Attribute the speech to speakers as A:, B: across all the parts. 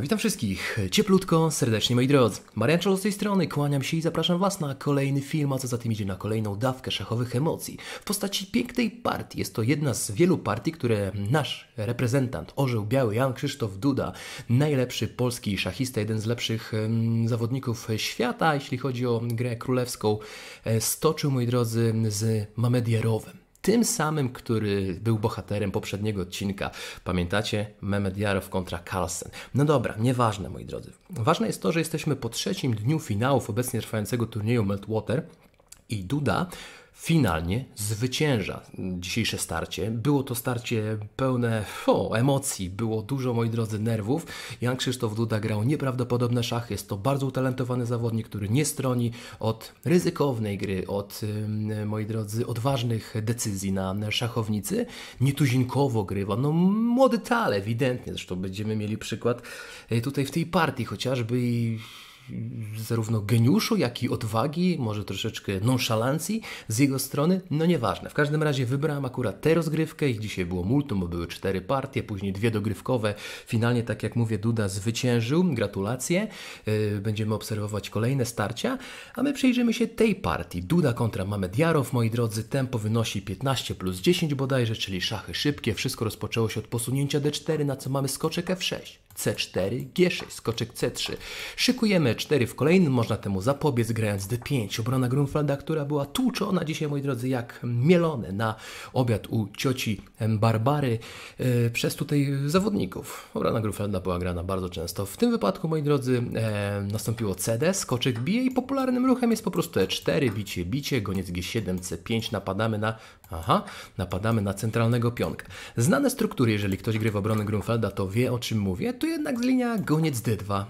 A: witam wszystkich, cieplutko, serdecznie moi drodzy. Marian Czolo z tej strony, kłaniam się i zapraszam Was na kolejny film, a co za tym idzie na kolejną dawkę szachowych emocji w postaci pięknej partii. Jest to jedna z wielu partii, które nasz reprezentant, orzeł biały Jan Krzysztof Duda, najlepszy polski szachista, jeden z lepszych zawodników świata, jeśli chodzi o grę królewską, e, stoczył moi drodzy z Mamedierowem tym samym, który był bohaterem poprzedniego odcinka. Pamiętacie? Memediarow kontra Carlsen. No dobra, nieważne, moi drodzy. Ważne jest to, że jesteśmy po trzecim dniu finałów obecnie trwającego turnieju Meltwater i Duda finalnie zwycięża dzisiejsze starcie. Było to starcie pełne emocji, było dużo, moi drodzy, nerwów. Jan Krzysztof Duda grał nieprawdopodobne szachy. Jest to bardzo utalentowany zawodnik, który nie stroni od ryzykownej gry, od, moi drodzy, odważnych decyzji na szachownicy. Nietuzinkowo grywa. No, młody tale, ewidentnie. Zresztą będziemy mieli przykład e, tutaj w tej partii chociażby i zarówno geniuszu, jak i odwagi, może troszeczkę nonszalancji z jego strony, no nieważne. W każdym razie wybrałem akurat tę rozgrywkę, ich dzisiaj było multum, bo były cztery partie, później dwie dogrywkowe. Finalnie, tak jak mówię, Duda zwyciężył, gratulacje. Y, będziemy obserwować kolejne starcia, a my przyjrzymy się tej partii. Duda kontra Mamed moi drodzy, tempo wynosi 15 plus 10 bodajże, czyli szachy szybkie. Wszystko rozpoczęło się od posunięcia d4, na co mamy skoczek f6. C4, G6, skoczek C3. Szykujemy 4 w kolejnym, można temu zapobiec grając D5. Obrona Grunfelda, która była tłuczona dzisiaj, moi drodzy, jak mielone na obiad u cioci Barbary e, przez tutaj zawodników. Obrona Grunfelda była grana bardzo często. W tym wypadku, moi drodzy, e, nastąpiło CD, skoczek bije i popularnym ruchem jest po prostu E4, bicie, bicie, goniec G7, C5, napadamy na... Aha, napadamy na centralnego pionka. Znane struktury, jeżeli ktoś grywa obronę Grunfelda, to wie o czym mówię. Tu jednak z linia goniec D2.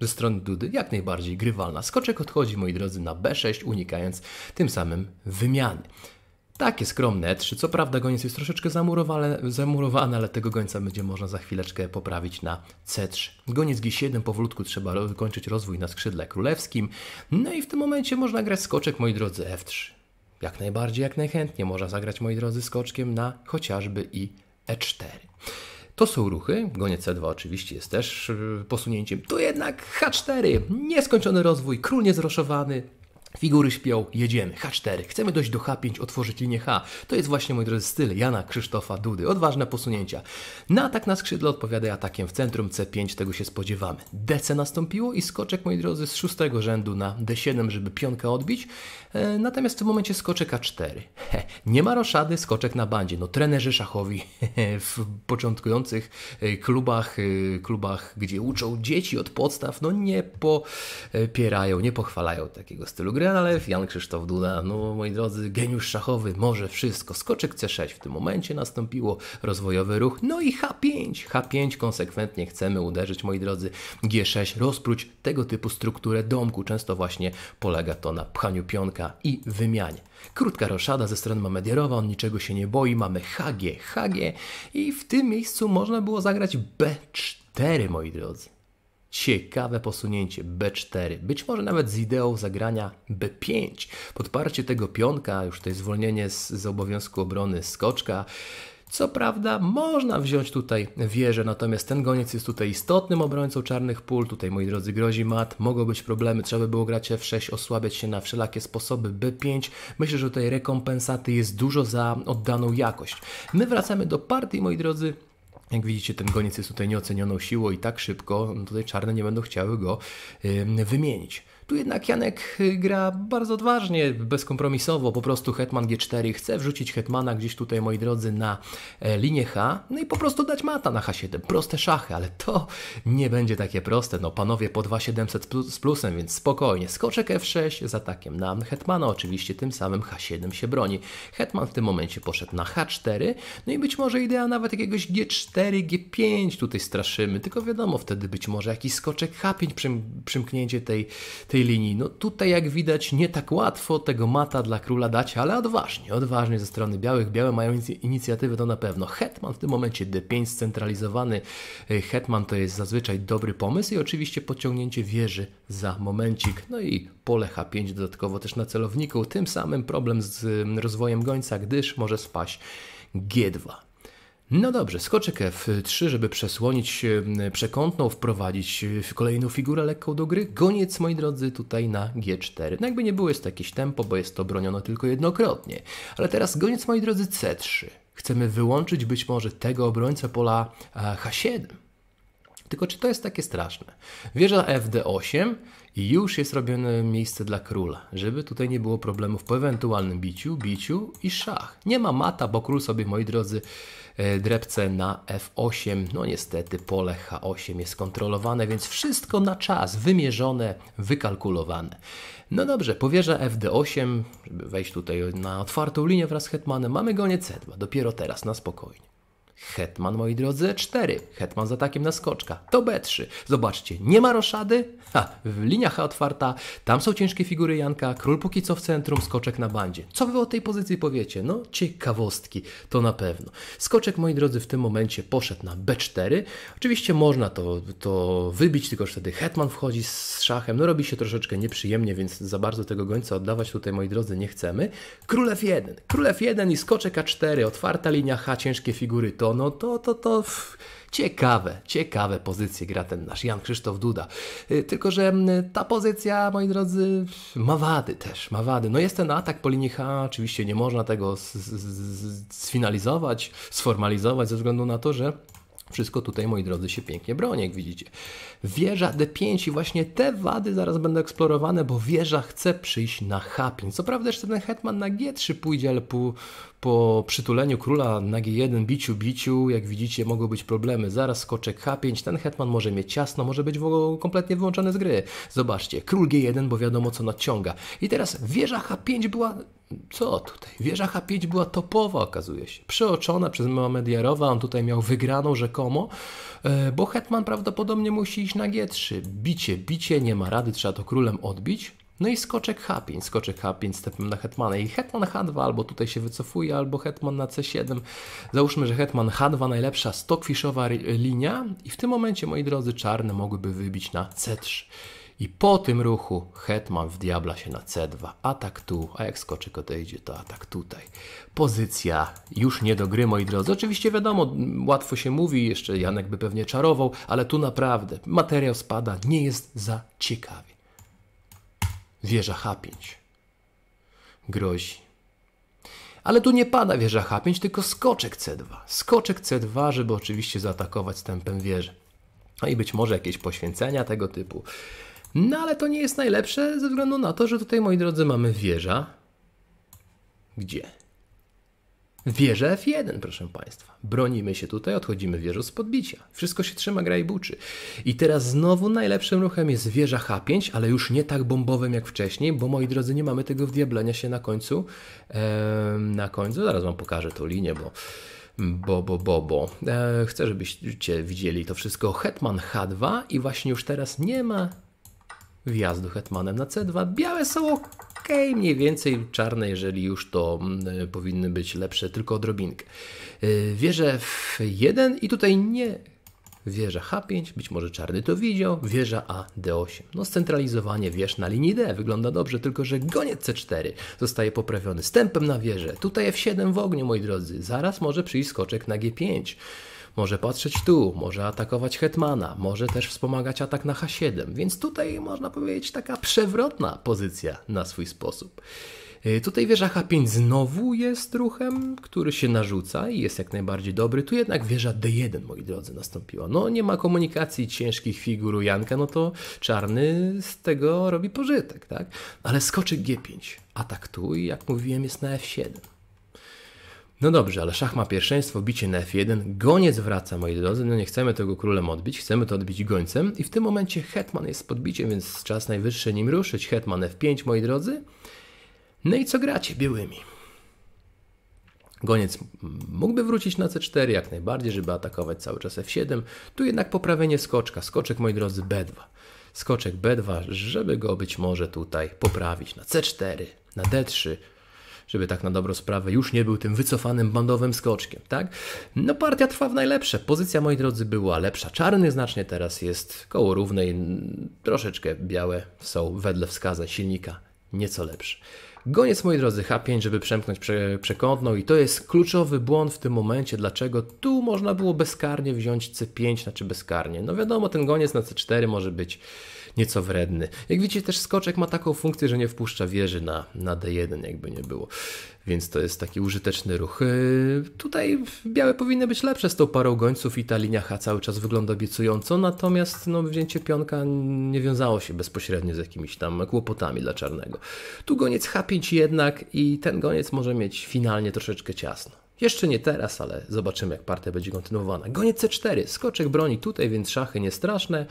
A: Ze strony Dudy jak najbardziej grywalna. Skoczek odchodzi, moi drodzy, na B6, unikając tym samym wymiany. Takie skromne 3. E Co prawda goniec jest troszeczkę zamurowany, zamurowany, ale tego gońca będzie można za chwileczkę poprawić na C3. Goniec G7 powolutku trzeba wykończyć rozwój na skrzydle królewskim. No i w tym momencie można grać skoczek, moi drodzy, F3. Jak najbardziej, jak najchętniej można zagrać, moi drodzy, skoczkiem na chociażby i E4. To są ruchy, goniec C2 oczywiście jest też y, posunięciem. Tu jednak H4, nieskończony rozwój, król niezroszowany, Figury śpią, jedziemy. H4. Chcemy dojść do H5, otworzyć linię H. To jest właśnie, moi drodzy, styl Jana Krzysztofa Dudy. Odważne posunięcia. Na atak na skrzydle odpowiada atakiem w centrum C5, tego się spodziewamy. DC nastąpiło i skoczek, moi drodzy, z szóstego rzędu na D7, żeby pionkę odbić. E, natomiast w tym momencie skoczek A4. He, nie ma roszady, skoczek na bandzie. No trenerzy szachowi w początkujących e, klubach, e, klubach, gdzie uczą dzieci od podstaw, no nie popierają, nie pochwalają takiego stylu Granolew, Jan Krzysztof Duda. No, moi drodzy, geniusz szachowy może wszystko. Skoczek C6 w tym momencie nastąpiło, rozwojowy ruch, no i H5. H5 konsekwentnie chcemy uderzyć, moi drodzy. G6, rozpróć tego typu strukturę domku. Często właśnie polega to na pchaniu pionka i wymianie. Krótka roszada ze strony Mamediarowa, on niczego się nie boi, mamy HG, HG i w tym miejscu można było zagrać B4, moi drodzy. Ciekawe posunięcie B4, być może nawet z ideą zagrania B5. Podparcie tego pionka, już tutaj zwolnienie z, z obowiązku obrony skoczka. Co prawda można wziąć tutaj wieżę, natomiast ten goniec jest tutaj istotnym obrońcą czarnych pól. Tutaj, moi drodzy, grozi mat, mogą być problemy, trzeba by było grać F6, osłabiać się na wszelakie sposoby, B5. Myślę, że tutaj rekompensaty jest dużo za oddaną jakość. My wracamy do partii, moi drodzy, jak widzicie, ten goniec jest tutaj nieocenioną siłą i tak szybko no tutaj czarne nie będą chciały go wymienić. Tu jednak Janek y, gra bardzo odważnie, bezkompromisowo, po prostu hetman g4, chce wrzucić hetmana gdzieś tutaj, moi drodzy, na e, linię H, no i po prostu dać mata na H7. Proste szachy, ale to nie będzie takie proste. No panowie po 2700 z plusem, więc spokojnie. Skoczek F6 z atakiem na hetmana, oczywiście tym samym H7 się broni. Hetman w tym momencie poszedł na H4, no i być może idea nawet jakiegoś G4, G5 tutaj straszymy, tylko wiadomo, wtedy być może jakiś skoczek H5, przym, przymknięcie tej, tej tej linii. No tutaj jak widać nie tak łatwo tego mata dla króla dać, ale odważnie, odważnie ze strony białych. Białe mają inicjatywę to na pewno. Hetman w tym momencie D5 scentralizowany. Y, Hetman to jest zazwyczaj dobry pomysł i oczywiście podciągnięcie wieży za momencik. No i pole H5 dodatkowo też na celowniku. Tym samym problem z y, rozwojem gońca, gdyż może spaść G2. No dobrze, skoczek F3, żeby przesłonić przekątną, wprowadzić kolejną figurę lekką do gry. Goniec, moi drodzy, tutaj na G4. No jakby nie było, jest to jakieś tempo, bo jest to bronione tylko jednokrotnie. Ale teraz goniec, moi drodzy, C3. Chcemy wyłączyć być może tego obrońcę pola e, H7. Tylko czy to jest takie straszne? Wieża FD8 i już jest robione miejsce dla króla, żeby tutaj nie było problemów po ewentualnym biciu, biciu i szach. Nie ma mata, bo król sobie, moi drodzy, e, drepce na F8. No niestety pole H8 jest kontrolowane, więc wszystko na czas, wymierzone, wykalkulowane. No dobrze, powierza FD8, żeby wejść tutaj na otwartą linię wraz z hetmanem, mamy go C2, dopiero teraz, na spokojnie. Hetman, moi drodzy, E4. Hetman z atakiem na skoczka. To B3. Zobaczcie, nie ma roszady. Ha, w liniach otwarta. Tam są ciężkie figury Janka. Król póki co w centrum, skoczek na bandzie. Co wy o tej pozycji powiecie? No, ciekawostki, to na pewno. Skoczek, moi drodzy, w tym momencie poszedł na B4. Oczywiście można to, to wybić, tylko że wtedy hetman wchodzi z szachem. No, robi się troszeczkę nieprzyjemnie, więc za bardzo tego gońca oddawać tutaj, moi drodzy, nie chcemy. Król F1. Król F1 i skoczek A4. Otwarta linia H, ciężkie figury to no to, to, to ciekawe, ciekawe pozycje gra ten nasz Jan Krzysztof Duda. Y, tylko, że mm, ta pozycja, moi drodzy, ma wady też, ma wady. No jest ten atak po linii H, oczywiście nie można tego sfinalizować, sformalizować ze względu na to, że wszystko tutaj, moi drodzy, się pięknie broni, jak widzicie. Wieża D5 i właśnie te wady zaraz będą eksplorowane, bo wieża chce przyjść na H5. Co prawda jeszcze ten hetman na G3 pójdzie, ale po, po przytuleniu króla na G1, biciu, biciu, jak widzicie, mogą być problemy. Zaraz skoczek H5, ten hetman może mieć ciasno, może być w ogóle kompletnie wyłączony z gry. Zobaczcie, król G1, bo wiadomo co nadciąga. I teraz wieża H5 była co tutaj? Wieża H5 była topowa, okazuje się. Przeoczona przez Mamediarowa, on tutaj miał wygraną rzekomo, e, bo Hetman prawdopodobnie musi iść na G3. Bicie, bicie, nie ma rady, trzeba to królem odbić. No i skoczek H5, skoczek H5 stepem na hetmana i hetman H2 albo tutaj się wycofuje, albo hetman na C7. Załóżmy, że hetman H2 najlepsza stokfiszowa linia i w tym momencie, moi drodzy, czarne mogłyby wybić na C3. I po tym ruchu hetman w diabla się na C2, atak tu, a jak skoczek odejdzie, to atak tutaj. Pozycja już nie do gry, moi drodzy. Oczywiście wiadomo, łatwo się mówi, jeszcze Janek by pewnie czarował, ale tu naprawdę materiał spada, nie jest za ciekawie wieża H5 grozi. Ale tu nie pada wieża H5, tylko skoczek C2. Skoczek C2, żeby oczywiście zaatakować stępem wieży. No i być może jakieś poświęcenia tego typu. No ale to nie jest najlepsze ze względu na to, że tutaj, moi drodzy, mamy wieża. Gdzie? Wieża F1, proszę Państwa. Bronimy się tutaj, odchodzimy wieżą z podbicia. Wszystko się trzyma, gra i buczy. I teraz znowu najlepszym ruchem jest wieża H5, ale już nie tak bombowym jak wcześniej, bo moi drodzy, nie mamy tego wdiablenia się na końcu. Ehm, na końcu, zaraz Wam pokażę tą linię, bo bo, bo, bo, bo. E, chcę, żebyście widzieli to wszystko. Hetman H2 i właśnie już teraz nie ma wjazdu hetmanem na C2. Białe są ok, mniej więcej czarne, jeżeli już to mm, powinny być lepsze, tylko odrobinkę. Y, wieża F1 i tutaj nie Wieża H5, być może czarny to widział, wieża A D8. No scentralizowanie wież na linii D wygląda dobrze, tylko że goniec C4 zostaje poprawiony stępem na wieżę. Tutaj F7 w ogniu, moi drodzy. Zaraz może przyjść skoczek na G5. Może patrzeć tu, może atakować hetmana, może też wspomagać atak na H7, więc tutaj można powiedzieć taka przewrotna pozycja na swój sposób. Y, tutaj wieża H5 znowu jest ruchem, który się narzuca i jest jak najbardziej dobry. Tu jednak wieża D1, moi drodzy, nastąpiła. No nie ma komunikacji ciężkich figur Janka, no to czarny z tego robi pożytek, tak? Ale skoczy G5, atak tu i jak mówiłem jest na F7. No dobrze, ale szach ma pierwszeństwo, bicie na f1, goniec wraca, moi drodzy, no nie chcemy tego królem odbić, chcemy to odbić gońcem i w tym momencie hetman jest pod biciem, więc czas najwyższy nim ruszyć, hetman f5, moi drodzy. No i co gracie białymi? Goniec mógłby wrócić na c4 jak najbardziej, żeby atakować cały czas f7, tu jednak poprawienie skoczka, skoczek, moi drodzy, b2. Skoczek b2, żeby go być może tutaj poprawić na c4, na d3, żeby tak na dobrą sprawę już nie był tym wycofanym bandowym skoczkiem, tak? No partia trwa w najlepsze, pozycja moi drodzy była lepsza, czarny znacznie teraz jest koło równej, troszeczkę białe są wedle wskazań silnika nieco lepsze. Goniec, moi drodzy, H5, żeby przemknąć prze, przekątną i to jest kluczowy błąd w tym momencie, dlaczego tu można było bezkarnie wziąć C5, znaczy bezkarnie. No wiadomo, ten goniec na C4 może być nieco wredny. Jak widzicie, też skoczek ma taką funkcję, że nie wpuszcza wieży na, na D1, jakby nie było. Więc to jest taki użyteczny ruch. Y, tutaj białe powinny być lepsze z tą parą gońców i ta linia H cały czas wygląda obiecująco, natomiast no, wzięcie pionka nie wiązało się bezpośrednio z jakimiś tam kłopotami dla czarnego. Tu goniec H5 zrobić jednak i ten goniec może mieć finalnie troszeczkę ciasno. Jeszcze nie teraz, ale zobaczymy jak partia będzie kontynuowana. Goniec C4, skoczek broni tutaj, więc szachy niestraszne.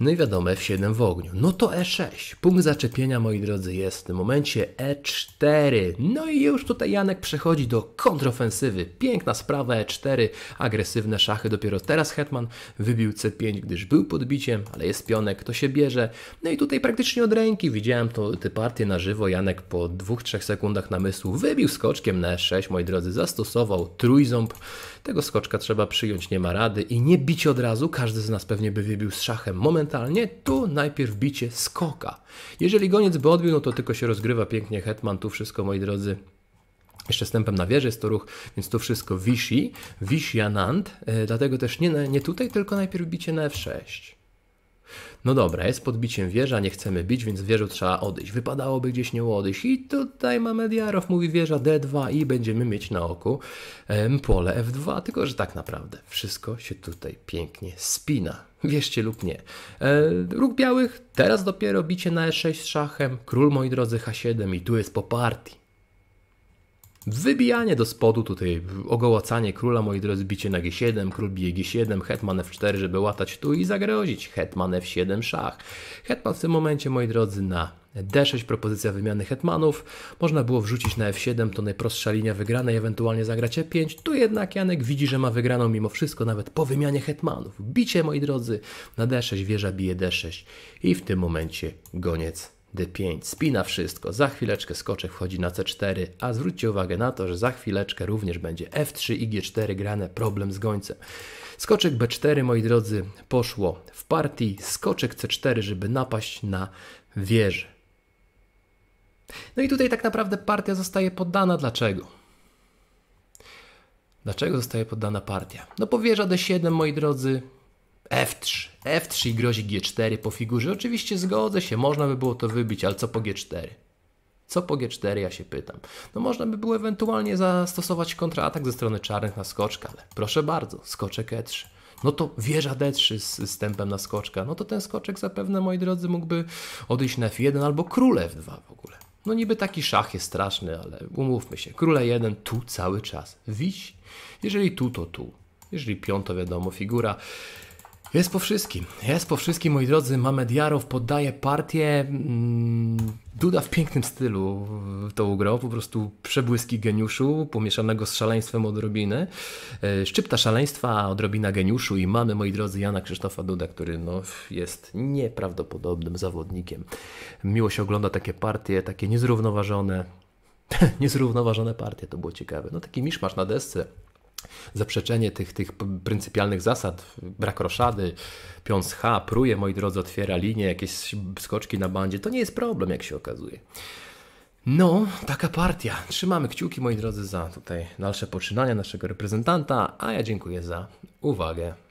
A: No i wiadomo, F7 w ogniu. No to E6. Punkt zaczepienia, moi drodzy, jest w tym momencie E4. No i już tutaj Janek przechodzi do kontrofensywy. Piękna sprawa, E4, agresywne szachy. Dopiero teraz Hetman wybił C5, gdyż był podbiciem, ale jest pionek, to się bierze. No i tutaj praktycznie od ręki widziałem to, te partie na żywo. Janek po 2-3 sekundach namysłu wybił skoczkiem na E6, moi drodzy, zastosował trójząb. Tego skoczka trzeba przyjąć, nie ma rady i nie bić od razu, każdy z nas pewnie by wybił z szachem momentalnie, tu najpierw bicie skoka. Jeżeli goniec by odbił, no to tylko się rozgrywa pięknie hetman, tu wszystko moi drodzy jeszcze stępem na wieżę jest to ruch, więc tu wszystko wisi, wisi anant, e, dlatego też nie, nie tutaj, tylko najpierw bicie na f6 no dobra, jest podbiciem wieża, nie chcemy bić, więc wieżą trzeba odejść. Wypadałoby gdzieś nie odejść. I tutaj mamy diarow, mówi wieża D2 i będziemy mieć na oku pole F2, tylko że tak naprawdę wszystko się tutaj pięknie spina. Wierzcie lub nie. E, róg białych, teraz dopiero bicie na E6 szachem, król moi drodzy H7 i tu jest po partii Wybijanie do spodu tutaj, ogołacanie króla, moi drodzy, bicie na g7, król bije g7, hetman f4, żeby łatać tu i zagrozić, hetman f7 szach. Hetman w tym momencie, moi drodzy, na d6, propozycja wymiany hetmanów, można było wrzucić na f7, to najprostsza linia wygranej, ewentualnie zagrać e5, tu jednak Janek widzi, że ma wygraną mimo wszystko, nawet po wymianie hetmanów. Bicie, moi drodzy, na d6, wieża bije d6 i w tym momencie goniec D5, spina wszystko, za chwileczkę skoczek wchodzi na C4, a zwróćcie uwagę na to, że za chwileczkę również będzie F3 i G4 grane, problem z gońcem. Skoczek B4, moi drodzy, poszło w partii, skoczek C4, żeby napaść na wieżę. No i tutaj tak naprawdę partia zostaje poddana. Dlaczego? Dlaczego zostaje poddana partia? No wieża D7, moi drodzy, F3. F3 i grozi G4 po figurze. Oczywiście zgodzę się, można by było to wybić, ale co po G4? Co po G4 ja się pytam. No można by było ewentualnie zastosować kontratak ze strony czarnych na skoczka, ale proszę bardzo, skoczek E3. No to wieża D3 z stępem na skoczka. No to ten skoczek zapewne, moi drodzy, mógłby odejść na F1 albo król F2 w ogóle. No niby taki szach jest straszny, ale umówmy się. e 1 tu cały czas. Wiś. Jeżeli tu, to tu. Jeżeli piąto, wiadomo, figura jest po wszystkim. Jest po wszystkim, moi drodzy. Mamed Jarow poddaje partię. Mm, Duda w pięknym stylu to ugrał. Po prostu przebłyski geniuszu, pomieszanego z szaleństwem odrobiny. E, szczypta szaleństwa, odrobina geniuszu i mamy, moi drodzy, Jana Krzysztofa Duda, który no, jest nieprawdopodobnym zawodnikiem. Miło się ogląda takie partie, takie niezrównoważone, niezrównoważone partie, to było ciekawe. No taki miszmasz na desce, zaprzeczenie tych, tych pryncypialnych zasad, brak roszady, piąc H, pruje, moi drodzy, otwiera linię, jakieś skoczki na bandzie, to nie jest problem, jak się okazuje. No, taka partia. Trzymamy kciuki, moi drodzy, za tutaj dalsze poczynania naszego reprezentanta, a ja dziękuję za uwagę.